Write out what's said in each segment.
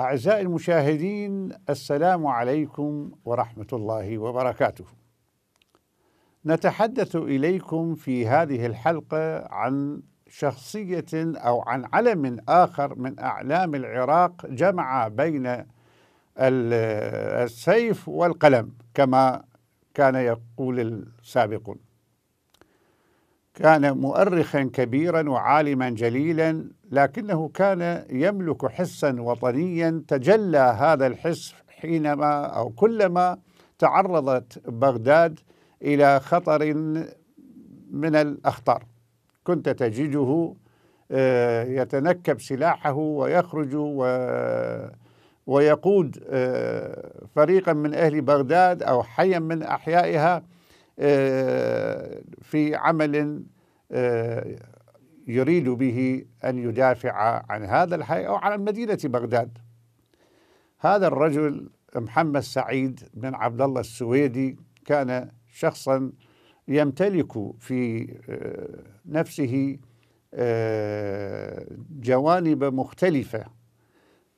أعزائي المشاهدين السلام عليكم ورحمة الله وبركاته. نتحدث إليكم في هذه الحلقة عن شخصية أو عن علم آخر من أعلام العراق جمع بين السيف والقلم كما كان يقول السابقون. كان مؤرخا كبيرا وعالما جليلا لكنه كان يملك حسا وطنيا تجلى هذا الحس حينما او كلما تعرضت بغداد الى خطر من الاخطار كنت تجده آه، يتنكب سلاحه ويخرج و ويقود آه، فريقا من اهل بغداد او حيا من احيائها آه، في عمل آه، يريد به أن يدافع عن هذا الحي أو عن مدينة بغداد هذا الرجل محمد سعيد بن عبد الله السويدي كان شخصا يمتلك في آه، نفسه آه، جوانب مختلفة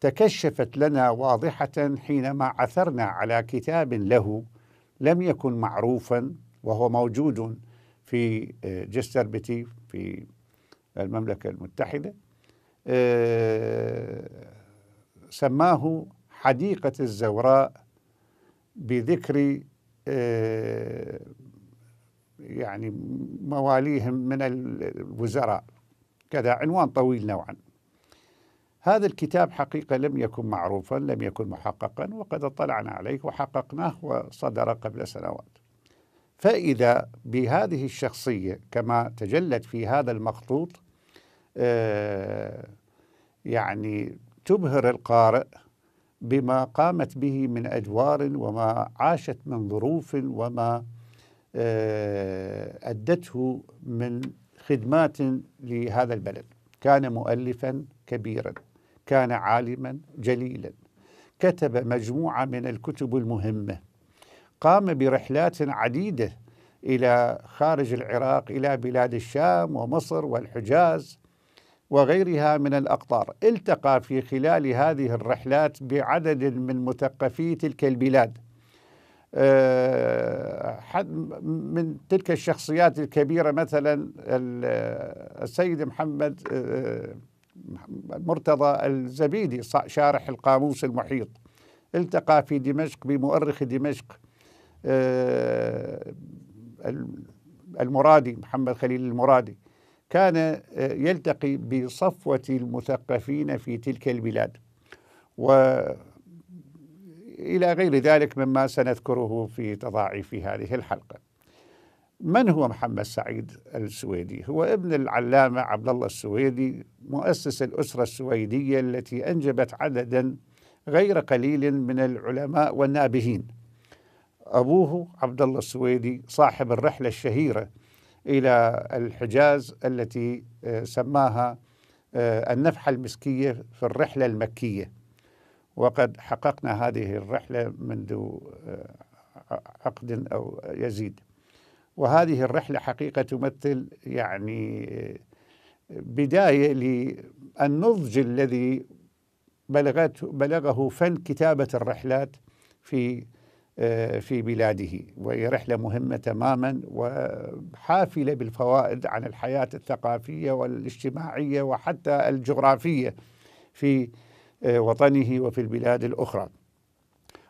تكشفت لنا واضحة حينما عثرنا على كتاب له لم يكن معروفا وهو موجود في آه، جستر بيتي في المملكة المتحدة آه، سماه حديقة الزوراء بذكر آه، يعني مواليهم من الوزراء كذا عنوان طويل نوعا هذا الكتاب حقيقة لم يكن معروفا لم يكن محققا وقد اطلعنا عليه وحققناه وصدر قبل سنوات فإذا بهذه الشخصية كما تجلت في هذا المخطوط آه، يعني تبهر القارئ بما قامت به من أدوار وما عاشت من ظروف وما آه، أدته من خدمات لهذا البلد كان مؤلفا كبيرا كان عالما جليلا كتب مجموعة من الكتب المهمة قام برحلات عديده الى خارج العراق الى بلاد الشام ومصر والحجاز وغيرها من الاقطار، التقى في خلال هذه الرحلات بعدد من مثقفي تلك البلاد. آه، من تلك الشخصيات الكبيره مثلا آه، السيد محمد آه، مرتضى الزبيدي شارح القاموس المحيط التقى في دمشق بمؤرخ دمشق آه، المرادي محمد خليل المرادي كان آه، يلتقي بصفوة المثقفين في تلك البلاد وإلى غير ذلك مما سنذكره في تضاعيف هذه الحلقة من هو محمد سعيد السويدي؟ هو ابن العلامة عبد الله السويدي مؤسس الأسرة السويدية التي أنجبت عددا غير قليل من العلماء والنابهين أبوه عبد الله السويدي صاحب الرحلة الشهيرة إلى الحجاز التي آه، سماها آه، النفحة المسكية في الرحلة المكية وقد حققنا هذه الرحلة منذ آه، عقد أو يزيد وهذه الرحلة حقيقة تمثل يعني بداية للنضج الذي بلغته بلغه فن كتابة الرحلات في آه، في بلاده وهي رحلة مهمة تماما وحافلة بالفوائد عن الحياة الثقافية والاجتماعية وحتى الجغرافية في آه، وطنه وفي البلاد الأخرى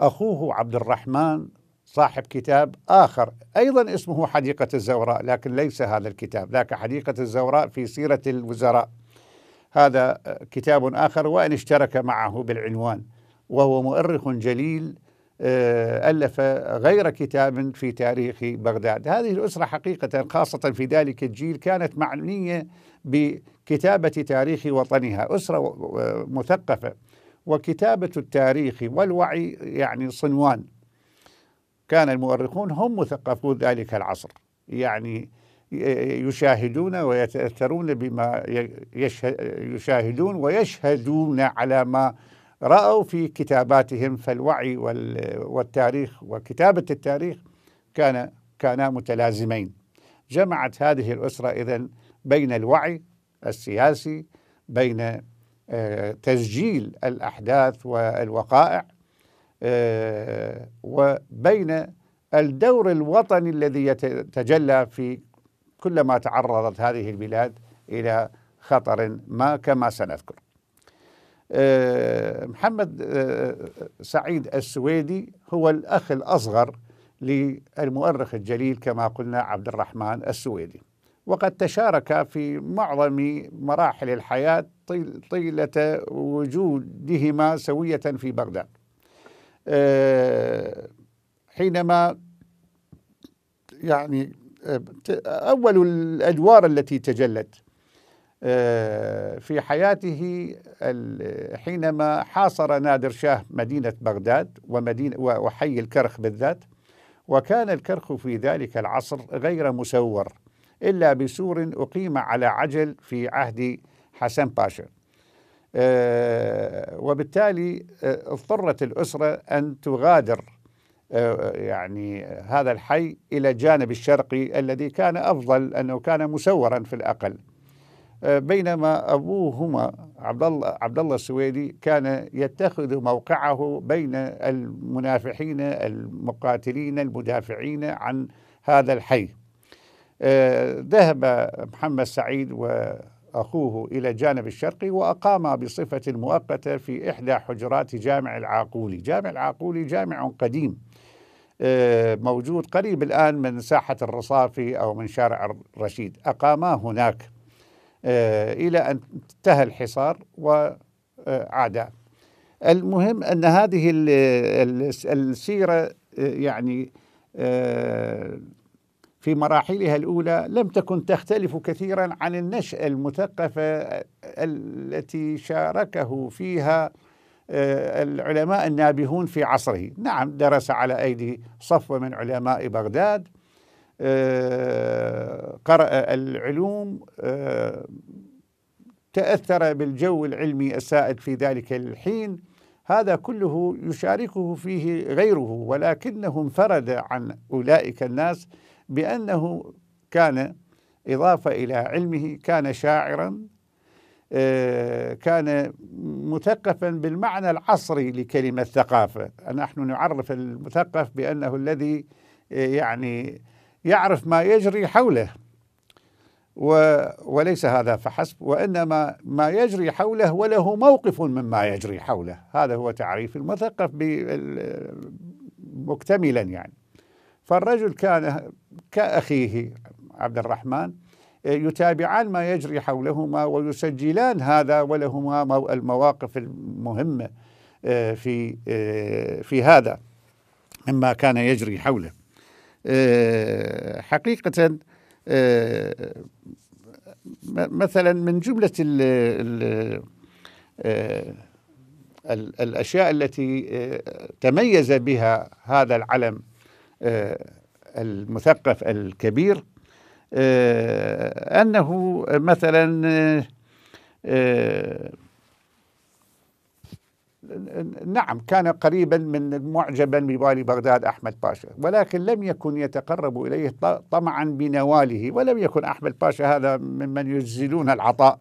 أخوه عبد الرحمن صاحب كتاب آخر أيضا اسمه حديقة الزوراء لكن ليس هذا الكتاب ذاك حديقة الزوراء في سيرة الوزراء هذا آه، كتاب آخر وإن اشترك معه بالعنوان وهو مؤرخ جليل آه، ألف غير كتاب في تاريخ بغداد هذه الأسرة حقيقة خاصة في ذلك الجيل كانت معنية بكتابة تاريخ وطنها أسرة مثقفة وكتابة التاريخ والوعي يعني صنوان كان المؤرخون هم مثقفو ذلك العصر يعني آه، يشاهدون ويتأثرون بما يشاهدون ويشهدون على ما رأوا في كتاباتهم فالوعي والتاريخ وكتابة التاريخ كان كانا متلازمين جمعت هذه الأسرة إذا بين الوعي السياسي بين آه، تسجيل الأحداث والوقائع آه، وبين الدور الوطني الذي يتجلى في كلما تعرضت هذه البلاد إلى خطر ما كما سنذكر آه، محمد آه، سعيد السويدي هو الأخ الأصغر للمؤرخ الجليل كما قلنا عبد الرحمن السويدي وقد تشارك في معظم مراحل الحياة طيلة وجودهما سوية في بغداد آه، حينما يعني أول الأدوار التي تجلت في حياته حينما حاصر نادر شاه مدينة بغداد ومدينة وحي الكرخ بالذات وكان الكرخ في ذلك العصر غير مسور إلا بسور أقيم على عجل في عهد حسن باشا آه، وبالتالي آه، اضطرت الأسرة أن تغادر آه، يعني هذا الحي إلى الجانب الشرقي الذي كان أفضل أنه كان مسورا في الأقل آه، بينما ابوهما عبد الله عبد الله السويدي كان يتخذ موقعه بين المنافحين المقاتلين المدافعين عن هذا الحي. آه، ذهب محمد سعيد واخوه الى الجانب الشرقي واقاما بصفه مؤقته في احدى حجرات جامع العاقولي، جامع العاقولي جامع قديم. آه، موجود قريب الان من ساحه الرصافي او من شارع الرشيد، اقاما هناك. آه، إلى أن انتهى الحصار وعاد المهم أن هذه السيرة آه، يعني آه، في مراحلها الأولى لم تكن تختلف كثيرا عن النشأة المثقفة التي شاركه فيها العلماء النابهون في عصره نعم درس على أيدي صفوة من علماء بغداد آه، قرأ العلوم آه، تأثر بالجو العلمي السائد في ذلك الحين هذا كله يشاركه فيه غيره ولكنه انفرد عن أولئك الناس بأنه كان إضافة إلى علمه كان شاعرا آه، كان مثقفا بالمعنى العصري لكلمة ثقافة نحن نعرف المثقف بأنه الذي يعني يعرف ما يجري حوله وليس هذا فحسب وإنما ما يجري حوله وله موقف مما يجري حوله هذا هو تعريف المثقف مكتملا يعني فالرجل كان كأخيه عبد الرحمن يتابعان ما يجري حولهما ويسجلان هذا ولهما المواقف المهمه آه، في آه، في هذا مما كان يجري حوله آه، حقيقة آه، مثلا من جملة آه، الأشياء التي تميز بها هذا العلم المثقف الكبير أنه مثلا نعم كان قريبا من معجبا بوالي بغداد أحمد باشا ولكن لم يكن يتقرب إليه طمعا بنواله ولم يكن أحمد باشا هذا ممن يجزلون العطاء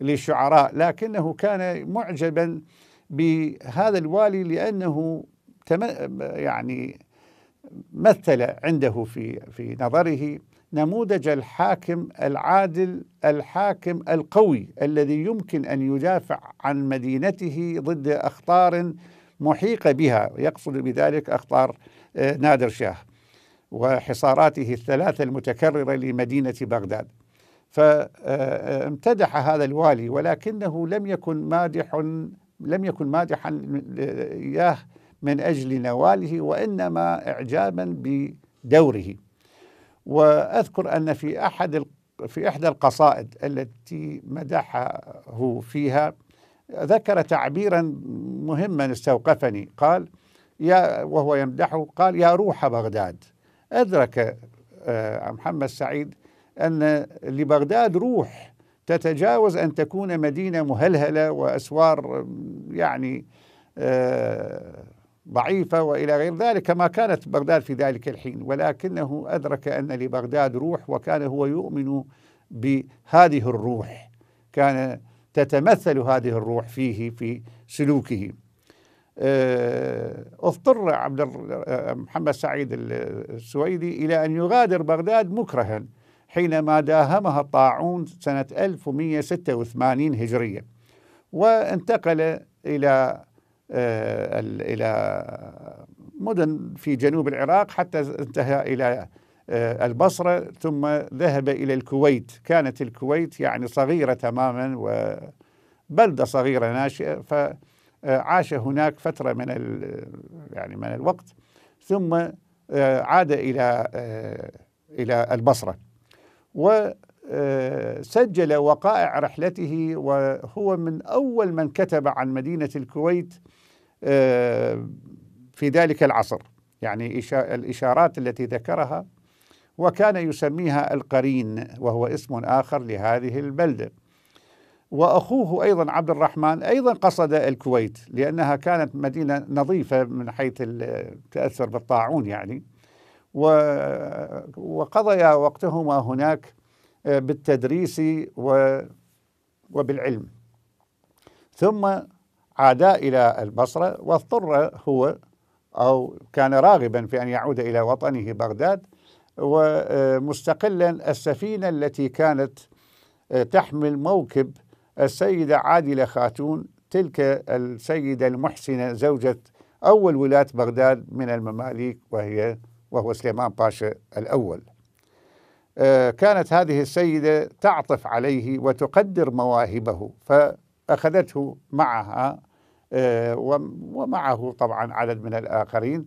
للشعراء لكنه كان معجبا بهذا الوالي لأنه يعني مثل عنده في في نظره نموذج الحاكم العادل الحاكم القوي الذي يمكن ان يدافع عن مدينته ضد اخطار محيقه بها يقصد بذلك اخطار آه، نادر شاه وحصاراته الثلاثه المتكرره لمدينه بغداد فامتدح آه، آه، هذا الوالي ولكنه لم يكن مادح لم يكن مادحا اياه من اجل نواله وانما اعجابا بدوره واذكر ان في احد في احدى القصائد التي مدحه فيها ذكر تعبيرا مهما استوقفني قال يا وهو يمدحه قال يا روح بغداد ادرك آه، محمد سعيد ان لبغداد روح تتجاوز ان تكون مدينه مهلهله واسوار يعني آه ضعيفة وإلى غير ذلك كما كانت بغداد في ذلك الحين ولكنه أدرك أن لبغداد روح وكان هو يؤمن بهذه الروح كان تتمثل هذه الروح فيه في سلوكه آه، اضطر عبد آه، محمد سعيد السويدي إلى أن يغادر بغداد مكرها حينما داهمها الطاعون سنة 1186 هجرية وانتقل إلى آه، إلى مدن في جنوب العراق حتى انتهى إلى آه، البصرة ثم ذهب إلى الكويت كانت الكويت يعني صغيرة تماما وبلدة صغيرة ناشئة فعاش آه، هناك فترة من يعني من الوقت ثم عاد إلى إلى البصرة وسجل وقائع رحلته وهو من أول من كتب عن مدينة الكويت آه، في ذلك العصر يعني الإشارات التي ذكرها وكان يسميها القرين وهو اسم آخر لهذه البلدة وأخوه أيضا عبد الرحمن أيضا قصد الكويت لأنها كانت مدينة نظيفة من حيث التأثر بالطاعون يعني وقضيا وقتهما هناك آه، بالتدريس وبالعلم ثم عاد إلى البصرة واضطر هو أو كان راغبا في أن يعود إلى وطنه بغداد ومستقلا السفينة التي كانت آه، تحمل موكب السيدة عادلة خاتون تلك السيدة المحسنة زوجة أول ولاة بغداد من المماليك وهي وهو سليمان باشا الأول آه، كانت هذه السيدة تعطف عليه وتقدر مواهبه فأخذته معها آه، ومعه طبعا عدد من الآخرين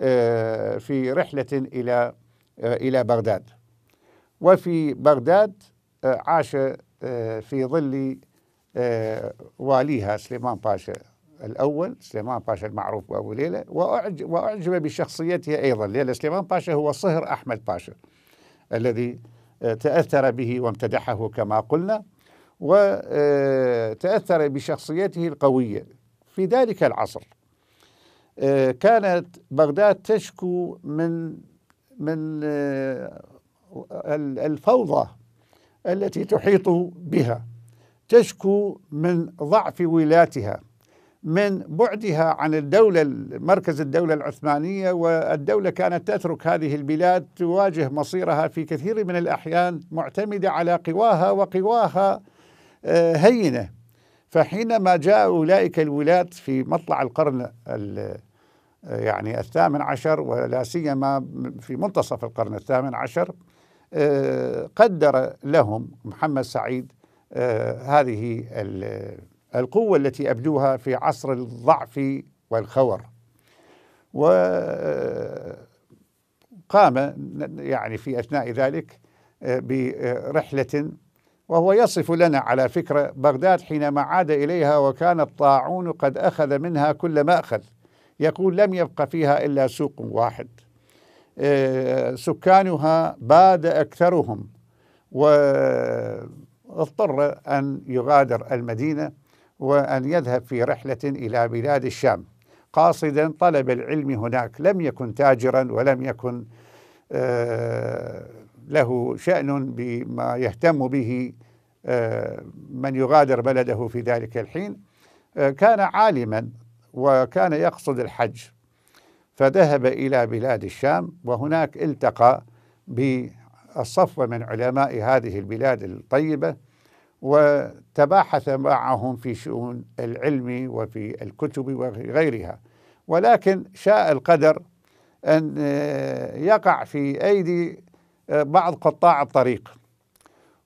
آه، في رحلة إلى آه، إلى بغداد وفي بغداد عاش في ظل واليها سليمان باشا الأول سليمان باشا المعروف بأبو ليلى وأعجب, وأعجب بشخصيته أيضا لأن سليمان باشا هو صهر أحمد باشا الذي تأثر به وامتدحه كما قلنا وتأثر بشخصيته القوية في ذلك العصر آه، كانت بغداد تشكو من من آه، الفوضى التي تحيط بها تشكو من ضعف ولاتها من بعدها عن الدولة مركز الدولة العثمانية والدولة كانت تترك هذه البلاد تواجه مصيرها في كثير من الأحيان معتمدة على قواها وقواها آه، هينة فحينما جاء أولئك الولاة في مطلع القرن يعني الثامن عشر ولا سيما في منتصف القرن الثامن عشر آه، قدر لهم محمد سعيد آه، هذه القوة التي أبدوها في عصر الضعف والخور وقام آه، يعني في أثناء ذلك برحلة وهو يصف لنا على فكرة بغداد حينما عاد إليها وكان الطاعون قد أخذ منها كل مأخذ يقول لم يبق فيها إلا سوق واحد آه، سكانها باد أكثرهم واضطر أن يغادر المدينة وأن يذهب في رحلة إلى بلاد الشام قاصدا طلب العلم هناك لم يكن تاجرا ولم يكن آه، له شأن بما يهتم به آه، من يغادر بلده في ذلك الحين آه، كان عالما وكان يقصد الحج فذهب إلى بلاد الشام وهناك التقى بالصفوة من علماء هذه البلاد الطيبة وتباحث معهم في شؤون العلم وفي الكتب وغيرها ولكن شاء القدر أن آه، يقع في أيدي بعض قطاع الطريق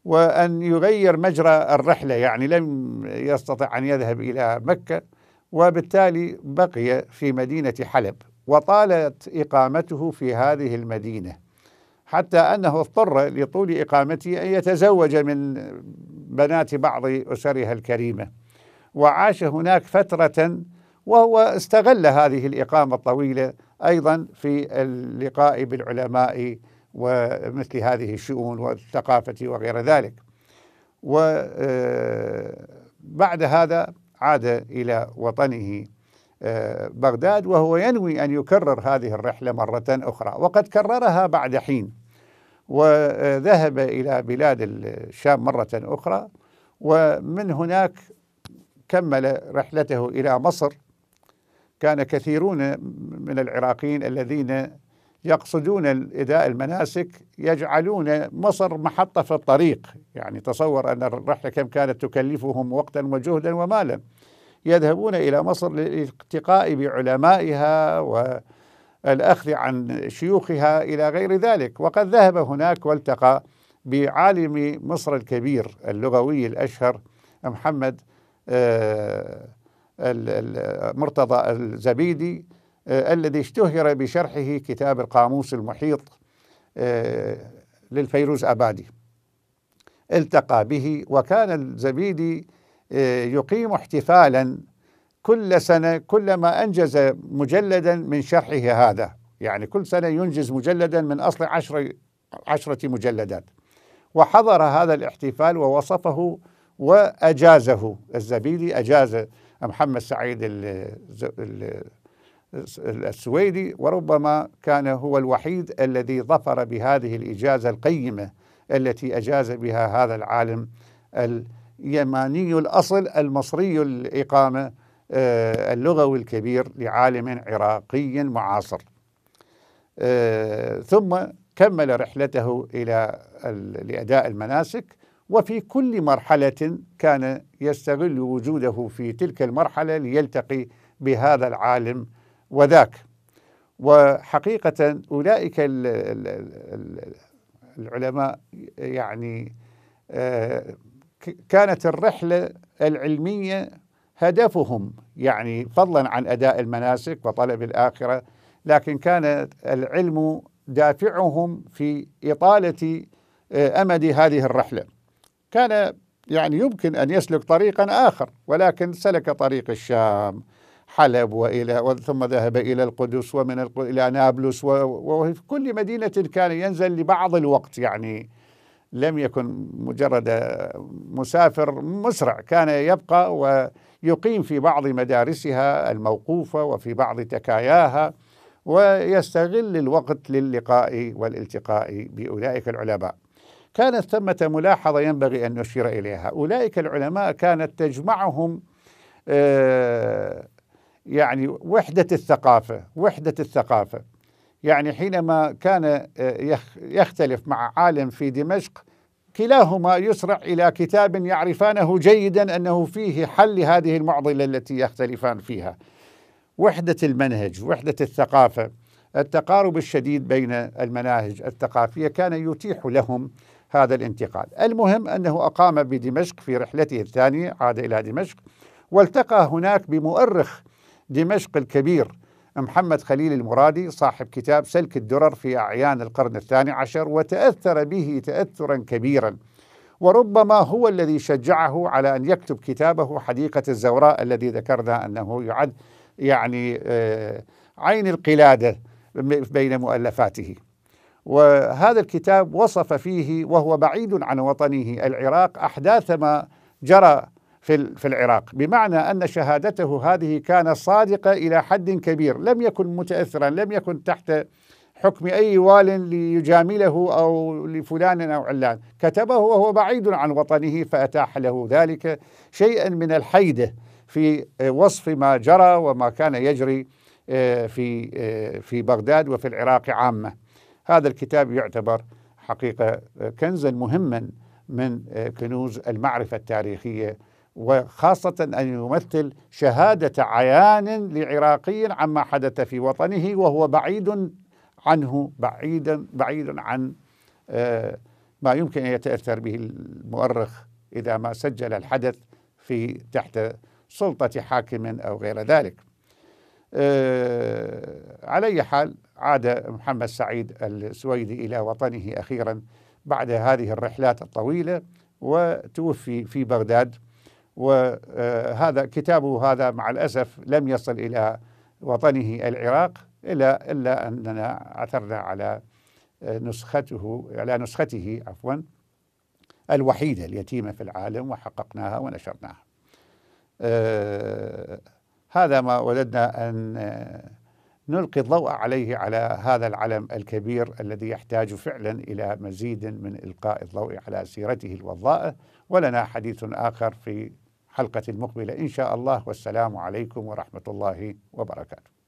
وأن يغير مجرى الرحلة يعني لم يستطع أن يذهب إلى مكة وبالتالي بقي في مدينة حلب وطالت إقامته في هذه المدينة حتى أنه اضطر لطول إقامته أن يتزوج من بنات بعض أسرها الكريمة وعاش هناك فترة وهو استغل هذه الإقامة الطويلة أيضا في اللقاء بالعلماء ومثل هذه الشؤون والثقافة وغير ذلك وبعد آه، هذا عاد إلى وطنه آه، بغداد وهو ينوي أن يكرر هذه الرحلة مرة أخرى وقد كررها بعد حين وذهب إلى بلاد الشام مرة أخرى ومن هناك كمل رحلته إلى مصر كان كثيرون من العراقيين الذين يقصدون إداء المناسك يجعلون مصر محطة في الطريق يعني تصور أن الرحلة كم كانت تكلفهم وقتا وجهدا ومالا يذهبون إلى مصر للالتقاء بعلمائها والأخذ عن شيوخها إلى غير ذلك وقد ذهب هناك والتقى بعالم مصر الكبير اللغوي الأشهر محمد آه، مرتضى الزبيدي آه، الذي اشتهر بشرحه كتاب القاموس المحيط آه، للفيروز أبادي التقى به وكان الزبيدي آه، يقيم احتفالا كل سنة كلما أنجز مجلدا من شرحه هذا يعني كل سنة ينجز مجلدا من أصل عشر عشرة مجلدات وحضر هذا الاحتفال ووصفه وأجازه الزبيدي أجاز محمد سعيد السويدي وربما كان هو الوحيد الذي ظفر بهذه الإجازة القيمة التي أجاز بها هذا العالم اليماني الأصل المصري الإقامة آه، اللغوي الكبير لعالم عراقي معاصر آه، ثم كمل رحلته إلى لأداء المناسك وفي كل مرحلة كان يستغل وجوده في تلك المرحلة ليلتقي بهذا العالم وذاك وحقيقة أولئك العلماء يعني آه، كانت الرحلة العلمية هدفهم يعني فضلا عن أداء المناسك وطلب الآخرة لكن كان العلم دافعهم في إطالة آه، أمد هذه الرحلة كان يعني يمكن أن يسلك طريقا آخر ولكن سلك طريق الشام حلب والى ثم ذهب الى القدس ومن القدس الى نابلس وفي كل مدينه كان ينزل لبعض الوقت يعني لم يكن مجرد مسافر مسرع كان يبقى ويقيم في بعض مدارسها الموقوفه وفي بعض تكاياها ويستغل الوقت للقاء والالتقاء باولئك العلماء. كانت ثمه ملاحظه ينبغي ان نشير اليها، اولئك العلماء كانت تجمعهم آه يعني وحدة الثقافة وحدة الثقافة يعني حينما كان آه، يختلف مع عالم في دمشق كلاهما يسرع إلى كتاب يعرفانه جيدا أنه فيه حل لهذه المعضلة التي يختلفان فيها وحدة المنهج وحدة الثقافة التقارب الشديد بين المناهج الثقافية كان يتيح لهم هذا الانتقال المهم أنه أقام بدمشق في رحلته الثانية عاد إلى دمشق والتقى هناك بمؤرخ دمشق الكبير محمد خليل المرادي صاحب كتاب سلك الدرر في أعيان القرن الثاني عشر وتأثر به تأثرا كبيرا وربما هو الذي شجعه على أن يكتب كتابه حديقة الزوراء الذي ذكرنا أنه يعد يعني آه، عين القلادة بين مؤلفاته وهذا الكتاب وصف فيه وهو بعيد عن وطنه العراق أحداث ما جرى في في العراق بمعنى ان شهادته هذه كانت صادقه الى حد كبير لم يكن متاثرا لم يكن تحت حكم أي وال ليجامله أو لفلان أو علان كتبه وهو بعيد عن وطنه فأتاح له ذلك شيئا من الحيدة في وصف ما جرى وما كان يجري آه، في آه، في بغداد وفي العراق عامة هذا الكتاب يعتبر حقيقة آه، كنزا مهما من كنوز المعرفة التاريخية وخاصة أن يمثل شهادة عيان لعراقي عما حدث في وطنه وهو بعيد عنه بعيدا بعيد عن آه، ما يمكن أن يتأثر به المؤرخ إذا ما سجل الحدث في تحت سلطة حاكم أو غير ذلك آه، على أي حال عاد محمد سعيد السويدي إلى وطنه أخيرا بعد هذه الرحلات الطويلة وتوفي في بغداد وهذا كتابه هذا مع الأسف لم يصل إلى وطنه العراق إلا, إلا أننا عثرنا على نسخته على نسخته عفوا الوحيدة اليتيمة في العالم وحققناها ونشرناها آه، هذا ما وددنا أن نلقي الضوء عليه على هذا العلم الكبير الذي يحتاج فعلا إلى مزيد من إلقاء الضوء على سيرته الوضاءة ولنا حديث آخر في الحلقة المقبلة إن شاء الله والسلام عليكم ورحمة الله وبركاته